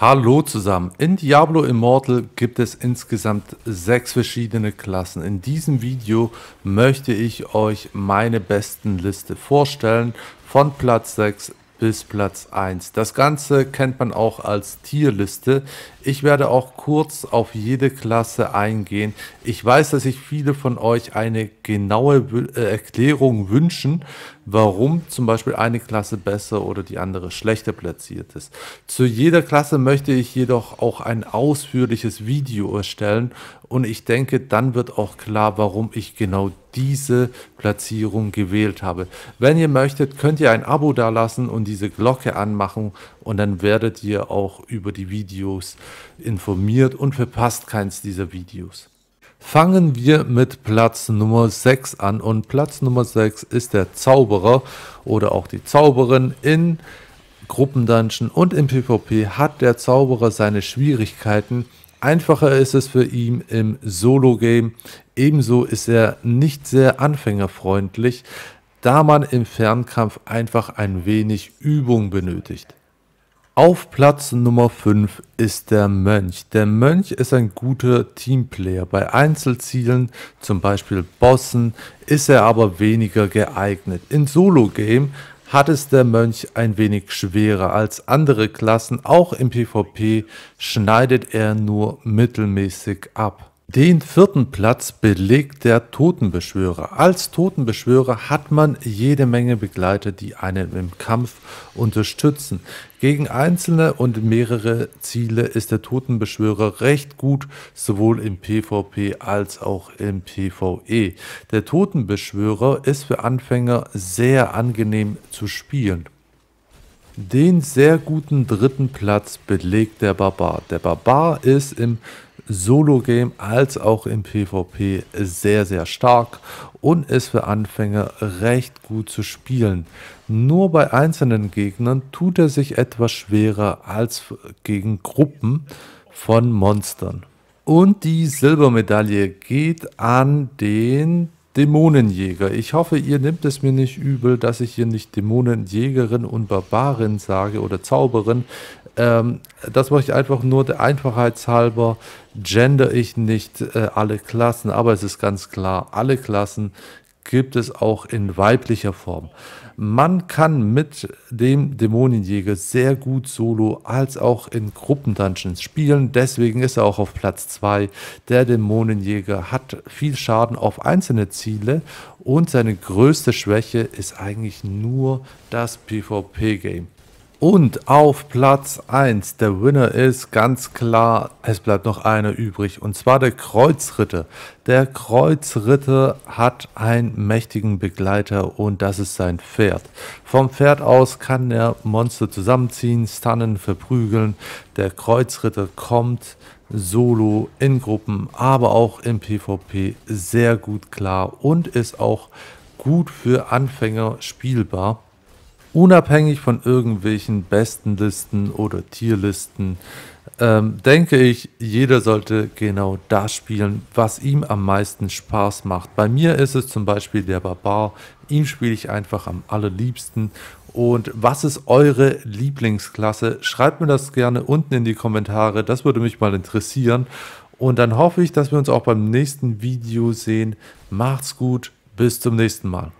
Hallo zusammen, in Diablo Immortal gibt es insgesamt sechs verschiedene Klassen. In diesem Video möchte ich euch meine besten Liste vorstellen, von Platz 6 bis Platz 1. Das Ganze kennt man auch als Tierliste. Ich werde auch kurz auf jede Klasse eingehen. Ich weiß, dass sich viele von euch eine genaue äh, Erklärung wünschen, warum zum Beispiel eine Klasse besser oder die andere schlechter platziert ist. Zu jeder Klasse möchte ich jedoch auch ein ausführliches Video erstellen und ich denke, dann wird auch klar, warum ich genau diese Platzierung gewählt habe. Wenn ihr möchtet, könnt ihr ein Abo dalassen und diese Glocke anmachen und dann werdet ihr auch über die Videos informiert und verpasst keins dieser Videos. Fangen wir mit Platz Nummer 6 an. Und Platz Nummer 6 ist der Zauberer oder auch die Zauberin in Gruppendungeon und im PvP hat der Zauberer seine Schwierigkeiten. Einfacher ist es für ihn im Solo-Game. Ebenso ist er nicht sehr anfängerfreundlich, da man im Fernkampf einfach ein wenig Übung benötigt. Auf Platz Nummer 5 ist der Mönch. Der Mönch ist ein guter Teamplayer. Bei Einzelzielen, zum Beispiel Bossen, ist er aber weniger geeignet. In Solo-Game hat es der Mönch ein wenig schwerer als andere Klassen. Auch im PvP schneidet er nur mittelmäßig ab. Den vierten Platz belegt der Totenbeschwörer. Als Totenbeschwörer hat man jede Menge Begleiter, die einen im Kampf unterstützen. Gegen einzelne und mehrere Ziele ist der Totenbeschwörer recht gut, sowohl im PvP als auch im PvE. Der Totenbeschwörer ist für Anfänger sehr angenehm zu spielen. Den sehr guten dritten Platz belegt der Barbar. Der Barbar ist im Solo-Game als auch im PvP sehr, sehr stark und ist für Anfänger recht gut zu spielen. Nur bei einzelnen Gegnern tut er sich etwas schwerer als gegen Gruppen von Monstern. Und die Silbermedaille geht an den Dämonenjäger. Ich hoffe, ihr nehmt es mir nicht übel, dass ich hier nicht Dämonenjägerin und Barbarin sage oder Zauberin. Ähm, das möchte ich einfach nur der Einfachheit halber, gender ich nicht äh, alle Klassen, aber es ist ganz klar, alle Klassen gibt es auch in weiblicher Form. Man kann mit dem Dämonenjäger sehr gut solo als auch in Gruppendungeons spielen. Deswegen ist er auch auf Platz 2. Der Dämonenjäger hat viel Schaden auf einzelne Ziele und seine größte Schwäche ist eigentlich nur das PvP-Game. Und auf Platz 1, der Winner ist ganz klar, es bleibt noch einer übrig, und zwar der Kreuzritter. Der Kreuzritter hat einen mächtigen Begleiter und das ist sein Pferd. Vom Pferd aus kann er Monster zusammenziehen, stunnen, verprügeln. Der Kreuzritter kommt solo, in Gruppen, aber auch im PvP sehr gut klar und ist auch gut für Anfänger spielbar unabhängig von irgendwelchen Bestenlisten oder Tierlisten, ähm, denke ich, jeder sollte genau das spielen, was ihm am meisten Spaß macht. Bei mir ist es zum Beispiel der Barbar. Ihm spiele ich einfach am allerliebsten. Und was ist eure Lieblingsklasse? Schreibt mir das gerne unten in die Kommentare. Das würde mich mal interessieren. Und dann hoffe ich, dass wir uns auch beim nächsten Video sehen. Macht's gut. Bis zum nächsten Mal.